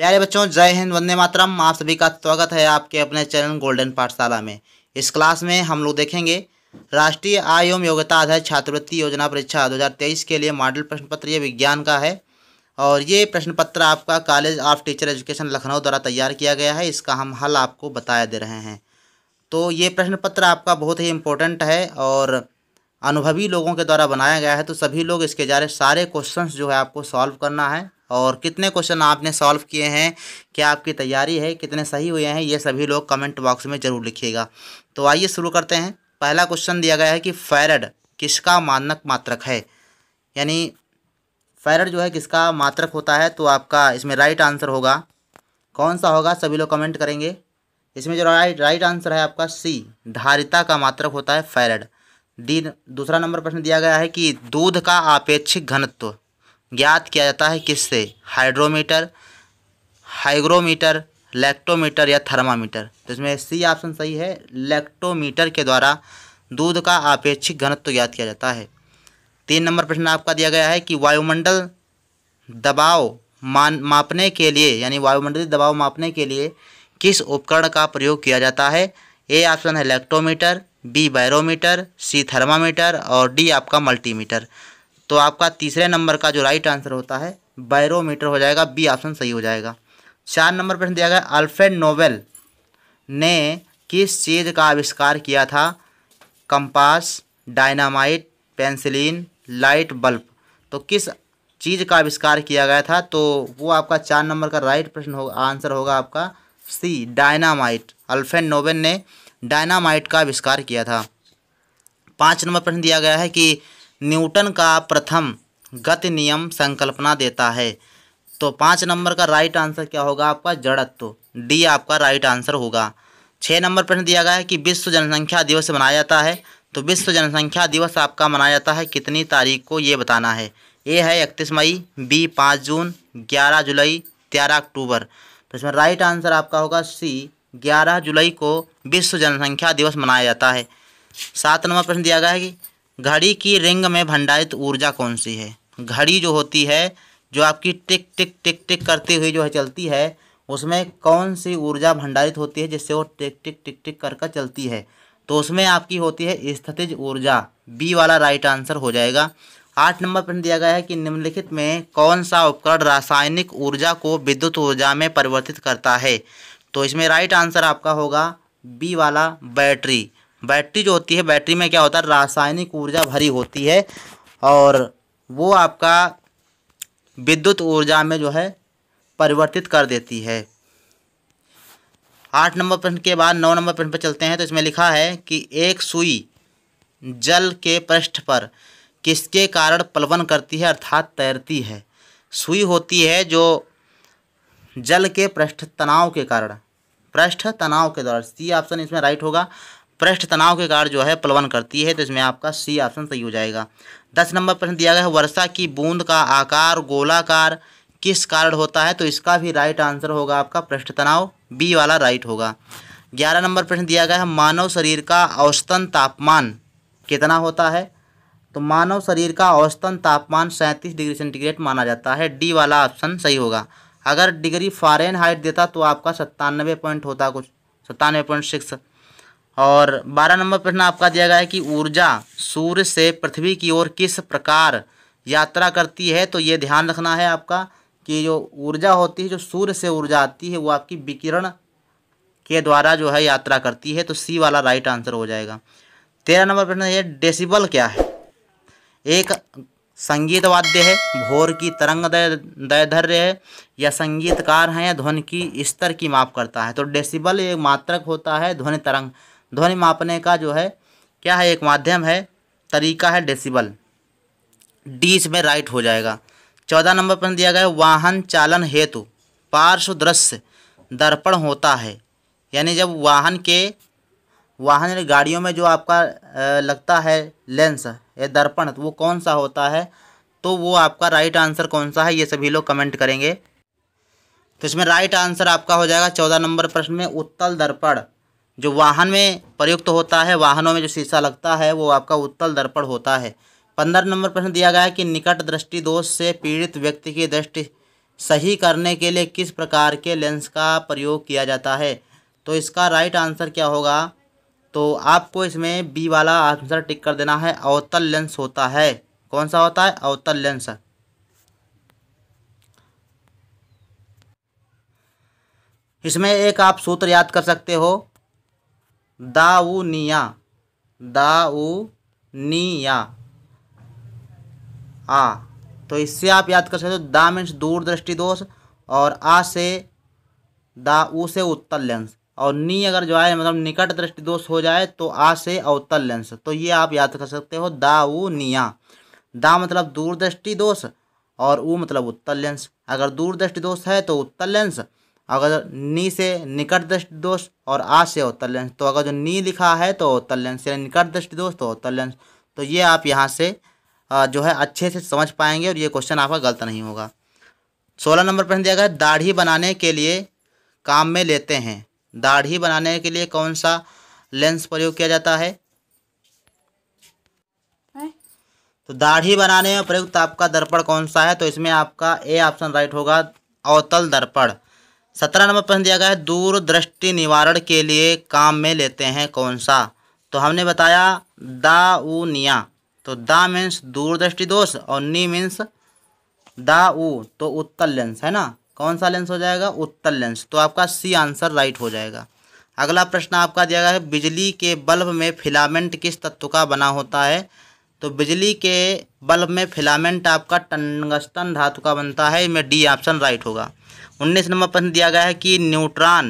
प्यारे बच्चों जय हिंद वंदे मातरम आप सभी का स्वागत है आपके अपने चैनल गोल्डन पाठशाला में इस क्लास में हम लोग देखेंगे राष्ट्रीय आय एवं योग्यता आधारित छात्रवृत्ति योजना परीक्षा 2023 के लिए मॉडल प्रश्न पत्र ये विज्ञान का है और ये प्रश्न पत्र आपका college of teacher education Lucknow द्वारा तैयार किया गया है इसका हम हल आपको बताया दे रहे हैं तो ये प्रश्न पत्र आपका बहुत ही इम्पोर्टेंट है और अनुभवी लोगों के द्वारा बनाया गया है तो सभी लोग इसके जारे सारे क्वेश्चन जो है आपको सॉल्व करना है और कितने क्वेश्चन आपने सॉल्व किए हैं क्या आपकी तैयारी है कितने सही हुए हैं ये सभी लोग कमेंट बॉक्स में ज़रूर लिखिएगा तो आइए शुरू करते हैं पहला क्वेश्चन दिया गया है कि फैरड किसका मानक मात्रक है यानी फैरड जो है किसका मात्रक होता है तो आपका इसमें राइट आंसर होगा कौन सा होगा सभी लोग कमेंट करेंगे इसमें जो राइट राइट आंसर है आपका सी धारिता का मात्रक होता है फैरड डी दूसरा नंबर प्रश्न दिया गया है कि दूध का आपेक्षिक घनत्व ज्ञात किया जाता है किससे हाइड्रोमीटर हाइग्रोमीटर लैक्टोमीटर या थर्मामीटर तो इसमें सी ऑप्शन सही है लैक्टोमीटर के द्वारा दूध का आपेक्षिक घनत्व ज्ञात किया जाता है तीन नंबर प्रश्न आपका दिया गया है कि वायुमंडल दबाव मान मापने के लिए यानी वायुमंडलीय दबाव मापने के लिए किस उपकरण का प्रयोग किया जाता है ए ऑप्शन है electrometer B barometer C thermometer और डी आपका मल्टीमीटर तो आपका तीसरे नंबर का जो राइट आंसर होता है बैरोमीटर हो जाएगा बी ऑप्शन सही हो जाएगा चार नंबर प्रश्न दिया गया अल्फ्रेड नोबेल ने किस चीज़ का आविष्कार किया था compass dynamite penicillin light bulb तो किस चीज़ का आविष्कार किया गया था तो वो आपका चार नंबर का राइट प्रश्न होगा आंसर होगा आपका सी डायनामाइट अल्फ्रेड नोबेल ने डायनामाइट का आविष्कार किया था पाँच नंबर प्रश्न दिया गया है कि न्यूटन का प्रथम गति नियम संकल्पना देता है तो पाँच नंबर का राइट आंसर क्या होगा आपका जड़त्व डी आपका राइट आंसर होगा छः नंबर प्रश्न दिया गया है कि विश्व जनसंख्या दिवस मनाया जाता है तो विश्व जनसंख्या दिवस आपका मनाया जाता है कितनी तारीख को ये बताना है ए है इकतीस मई बी पाँच जून ग्यारह जुलाई तेरह अक्टूबर तो इसमें राइट आंसर आपका होगा सी ग्यारह जुलाई को विश्व जनसंख्या दिवस मनाया जाता है सात नंबर प्रश्न दिया गया है कि घड़ी की रिंग में भंडारित ऊर्जा कौन सी है घड़ी जो होती है जो आपकी टिक टिक टिक टिक करती हुई जो है चलती है उसमें कौन सी ऊर्जा भंडारित होती है जिससे वो टिक टिक टिक टिक कर कर चलती है तो उसमें आपकी होती है स्थितिज ऊर्जा बी वाला राइट आंसर हो जाएगा आठ नंबर प्रश्न दिया गया है कि निम्नलिखित में कौन सा उपकरण रासायनिक ऊर्जा को विद्युत ऊर्जा में परिवर्तित करता है तो इसमें राइट आंसर आपका होगा बी वाला बैटरी बैटरी जो होती है बैटरी में क्या होता है रासायनिक ऊर्जा भरी होती है और वो आपका विद्युत ऊर्जा में जो है परिवर्तित कर देती है आठ नंबर प्रश्न के बाद नौ नंबर प्रश्न पर चलते हैं तो इसमें लिखा है कि एक सुई जल के पृष्ठ पर किसके कारण पलवन करती है अर्थात तैरती है सुई होती है जो जल के पृष्ठ तनाव के कारण पृष्ठ तनाव के द्वारा सी ऑप्शन इसमें राइट होगा पृष्ठ तनाव के कारण जो है प्लवन करती है तो इसमें आपका सी ऑप्शन सही हो जाएगा दस नंबर प्रश्न दिया गया है वर्षा की बूंद का आकार गोलाकार किस कारण होता है तो इसका भी राइट आंसर होगा आपका पृष्ठ तनाव बी वाला राइट होगा ग्यारह नंबर प्रश्न दिया गया है मानव शरीर का औसतन तापमान कितना होता है तो मानव शरीर का औसतन तापमान सैंतीस डिग्री सेंटीग्रेड माना जाता है डी वाला ऑप्शन सही होगा अगर डिग्री फॉरेन हाइट देता तो आपका सत्तानवे पॉइंट होता कुछ सत्तानवे पॉइंट सिक्स और बारह नंबर प्रश्न आपका दिया गया है कि ऊर्जा सूर्य से पृथ्वी की ओर किस प्रकार यात्रा करती है तो ये ध्यान रखना है आपका कि जो ऊर्जा होती है जो सूर्य से ऊर्जा आती है वो आपकी विकिरण के द्वारा जो है यात्रा करती है तो सी वाला राइट आंसर हो जाएगा तेरह नंबर प्रश्न है डेसिबल क्या है एक संगीत वाद्य है भोर की तरंग दैर्ध्य है या संगीतकार हैं या ध्वनि की स्तर की माप करता है तो डेसिबल एक मात्रक होता है ध्वनि तरंग ध्वनि मापने का जो है क्या है एक माध्यम है तरीका है डेसिबल डी इसमें राइट हो जाएगा चौदह नंबर पर दिया गया वाहन चालन हेतु पार्श्व दृश्य दर्पण होता है यानी जब वाहन के वाहन यानी गाड़ियों में जो आपका लगता है लेंस या दर्पण तो वो कौन सा होता है तो वो आपका राइट आंसर कौन सा है ये सभी लोग कमेंट करेंगे तो इसमें राइट आंसर आपका हो जाएगा चौदह नंबर प्रश्न में उत्तल दर्पण जो वाहन में प्रयुक्त तो होता है वाहनों में जो शीशा लगता है वो आपका उत्तल दर्पण होता है पंद्रह नंबर प्रश्न दिया गया है कि निकट दृष्टि दोष से पीड़ित व्यक्ति की दृष्टि सही करने के लिए किस प्रकार के लेंस का प्रयोग किया जाता है तो इसका राइट आंसर क्या होगा तो आपको इसमें बी वाला आंसर टिक कर देना है अवतल लेंस होता है कौन सा होता है अवतल लेंस इसमें एक आप सूत्र याद कर सकते हो दाऊनिया दाऊनिया आ तो इससे आप याद कर सकते हो दा मीन्स दूरदृष्टि दोष और आ से दा ऊ से उत्तर लेंस और नी अगर जो है मतलब निकट दृष्टि दोष हो जाए तो आ से अवतल लेंस तो ये आप याद कर सकते हो दाऊ निया दा मतलब दूरदृष्टि दोष और ऊ मतलब उत्तर लेंस अगर दूरदृष्टि दोष है तो उत्तर लेंस अगर नी से निकट दृष्टि दोष और आ से उत्तर लेंस तो अगर जो नी लिखा है तो उत्तर लेंस या निकट दृष्टि दोष तो उत्तर लेंस तो ये आप यहाँ से जो है अच्छे से समझ पाएंगे और ये क्वेश्चन आपका गलत नहीं होगा सोलह नंबर प्रश्न दिया गया है दाढ़ी बनाने के लिए काम में लेते हैं दाढ़ी बनाने के लिए कौन सा लेंस प्रयोग किया जाता है तो दाढ़ी बनाने में प्रयुक्त आपका दर्पण कौन सा है तो इसमें आपका ए ऑप्शन राइट होगा अवतल दर्पण सत्रह नंबर प्रश्न दिया गया है दूरदृष्टि निवारण के लिए काम में लेते हैं कौन सा तो हमने बताया दाऊनिया तो दा मीन्स दूरदृष्टि दोष और नी मीन्स दाऊ तो उत्तर लेंस है ना कौन सा लेंस हो जाएगा उत्तर लेंस तो आपका सी आंसर राइट हो जाएगा अगला प्रश्न आपका दिया गया है बिजली के बल्ब में फिलामेंट किस तत्व का बना होता है तो बिजली के बल्ब में फिलामेंट आपका टंगस्तन धातु का बनता है इसमें डी ऑप्शन राइट होगा उन्नीस नंबर प्रश्न दिया गया है कि न्यूट्रॉन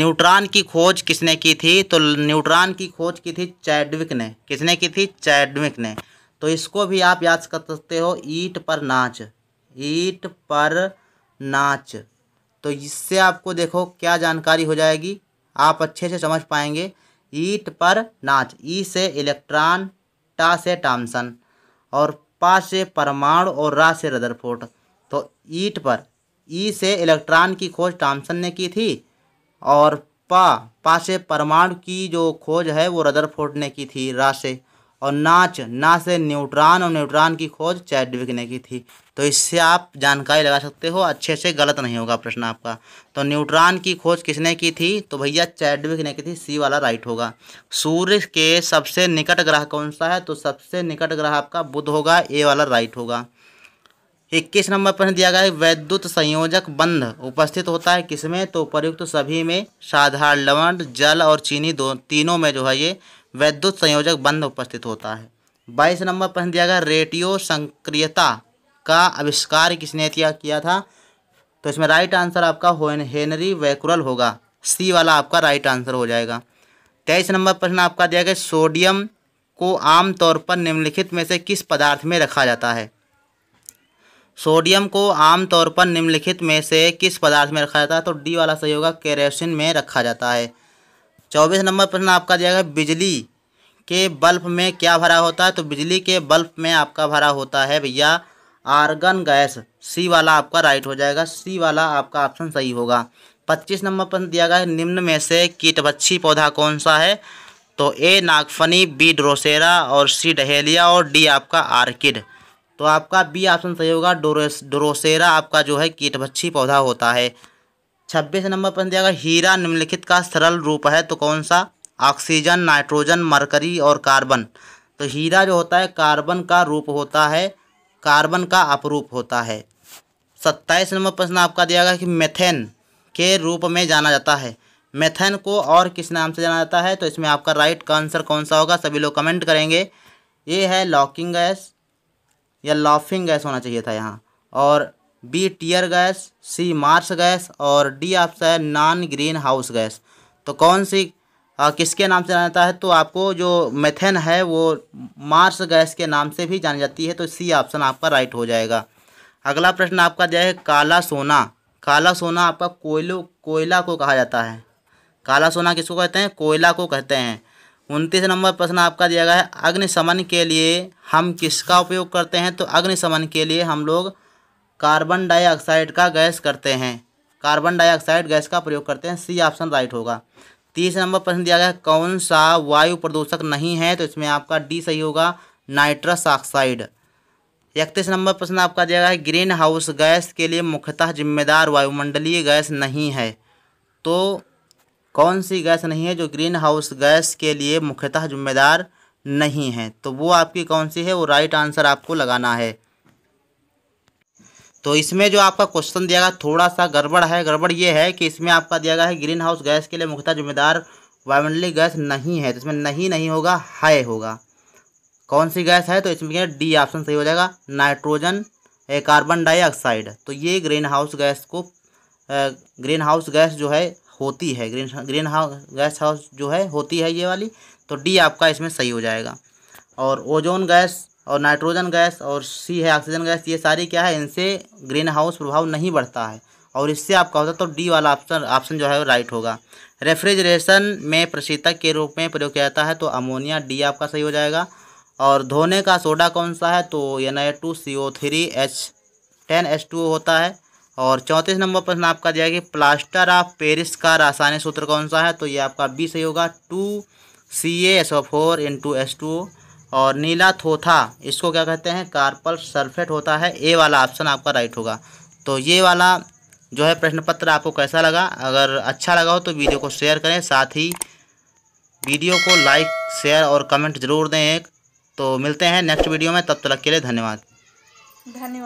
न्यूट्रॉन की खोज किसने की थी तो न्यूट्रॉन की खोज की थी चैडविक ने किसने की थी चैडविक ने तो इसको भी आप याद कर सकते हो ईट पर नाच ईट पर नाच तो इससे आपको देखो क्या जानकारी हो जाएगी आप अच्छे से समझ पाएंगे ईट पर नाच ई से इलेक्ट्रॉन टा से टामसन और पा से परमाणु और रा से रदरफोर्ट तो ईट पर ई से इलेक्ट्रॉन की खोज टामसन ने की थी और पा पा से परमाणु की जो खोज है वो रदरफोर्ट ने की थी रा से और नाच ना से न्यूट्रॉन और न्यूट्रॉन की खोज चैडविक ने की थी तो इससे आप जानकारी लगा सकते हो अच्छे से गलत नहीं होगा प्रश्न आपका तो न्यूट्रॉन की खोज किसने की थी तो भैया चैडविक ने की थी सी वाला राइट होगा सूर्य के सबसे निकट ग्रह कौन सा है तो सबसे निकट ग्रह आपका बुध होगा ए वाला राइट होगा इक्कीस नंबर प्रश्न दिया गया है वैद्युत संयोजक बंध उपस्थित होता है किसमें तो उपयुक्त सभी में साधारण लवण जल और चीनी दो तीनों में जो है ये वैद्युत संयोजक बंध उपस्थित होता है बाईस नंबर प्रश्न दिया गया रेडियो संक्रियता का आविष्कार किसने किया था तो इसमें राइट आंसर आपका हेनरी वैकुरल होगा सी वाला आपका राइट आंसर हो जाएगा तेईस नंबर प्रश्न आपका दिया गया सोडियम को आमतौर पर निम्नलिखित में से किस पदार्थ में रखा जाता है सोडियम को आमतौर पर निम्नलिखित में से किस पदार्थ में रखा जाता है तो डी वाला सही होगा केरोसिन में रखा जाता है चौबीस नंबर प्रश्न आपका दिया गया बिजली के बल्ब में क्या भरा होता है तो बिजली के बल्ब में आपका भरा होता है भैया आर्गन गैस सी वाला आपका राइट हो जाएगा सी वाला आपका ऑप्शन सही होगा पच्चीस नंबर प्रश्न दिया गया निम्न में से कीटभक्षी पौधा कौन सा है तो ए नागफनी बी ड्रोसेरा और सी डहेलिया और डी आपका आर्किड तो आपका बी ऑप्शन सही होगा डोरेस डोरोसेरा आपका जो है कीटभच्छी पौधा होता है छब्बीस नंबर प्रश्न दिया गया हीरा निम्नलिखित का सरल रूप है तो कौन सा ऑक्सीजन नाइट्रोजन मरकरी और कार्बन तो हीरा जो होता है कार्बन का रूप होता है कार्बन का अपरूप होता है सत्ताईस नंबर प्रश्न आपका दिया गया कि मेथेन के रूप में जाना जाता है मेथेन को और किस नाम से जाना जाता है तो इसमें आपका राइट का आंसर कौन सा होगा सभी लोग कमेंट करेंगे ये है लॉकिंग गैस या लाफिंग गैस होना चाहिए था यहाँ और B tear gas C marsh gas और डी आपसे है नॉन ग्रीन हाउस गैस तो कौन सी आ, किसके नाम से जाना जाता है तो आपको जो मेथेन है वो मार्स गैस के नाम से भी जानी जाती है तो सी ऑप्शन आपका राइट हो जाएगा अगला प्रश्न आपका दिया है काला सोना काला सोना आपका कोयलो कोयला को कहा जाता है काला सोना किसको कहते हैं कोयला को कहते हैं उनतीस नंबर प्रश्न आपका दिया गया है अग्निशमन के लिए हम किसका उपयोग करते हैं तो अग्निशमन के लिए हम लोग कार्बन डाइऑक्साइड का गैस करते हैं कार्बन डाइऑक्साइड गैस का प्रयोग करते हैं सी ऑप्शन राइट होगा तीस नंबर प्रश्न दिया गया है कौन सा वायु प्रदूषक नहीं है तो इसमें आपका डी सही होगा नाइट्रस ऑक्साइड इकतीस नंबर प्रश्न आपका दिया गया है ग्रीन हाउस गैस के लिए मुख्यतः जिम्मेदार वायुमंडलीय गैस नहीं है तो कौन सी गैस नहीं है जो ग्रीन हाउस गैस के लिए मुख्यतः जिम्मेदार नहीं है तो वो आपकी कौन सी है वो राइट आंसर आपको लगाना है तो इसमें जो आपका क्वेश्चन दिया गया थोड़ा सा गड़बड़ है गड़बड़ ये है कि इसमें आपका दिया गया है ग्रीन हाउस गैस के लिए मुख्यतः जिम्मेदार वायुमंडलीय गैस नहीं है तो इसमें नहीं नहीं होगा हाई होगा कौन सी गैस है तो इसमें डी ऑप्शन सही हो जाएगा नाइट्रोजन कार्बन डाइऑक्साइड तो ये ग्रीन हाउस गैस को ग्रीन हाउस गैस जो है होती है green green house gas house जो है होती है ये वाली तो डी आपका इसमें सही हो जाएगा और ओजोन गैस और नाइट्रोजन गैस और सी है ऑक्सीजन गैस ये सारी क्या है इनसे ग्रीन हाउस प्रभाव नहीं बढ़ता है और इससे आपका होता तो डी वाला ऑप्शन ऑप्शन जो है वो राइट होगा रेफ्रिजरेशन में प्रशीतक के रूप में प्रयोग किया जाता है तो अमोनिया डी आपका सही हो जाएगा और धोने का सोडा कौन सा है तो N A two C O three H ten H two होता है और चौंतीस नंबर प्रश्न आपका दिया कि प्लास्टर ऑफ पेरिस का रासायनिक सूत्र कौन सा है तो ये आपका बी सही होगा two C S O four in two S two और नीला थोथा इसको क्या कहते हैं कार्पल सल्फेट होता है ए वाला ऑप्शन आपका राइट होगा तो ये वाला जो है प्रश्न पत्र आपको कैसा लगा अगर अच्छा लगा हो तो वीडियो को शेयर करें साथ ही वीडियो को लाइक शेयर और कमेंट जरूर दें एक तो मिलते हैं नेक्स्ट वीडियो में तब तक के लिए धन्यवाद धन्यवाद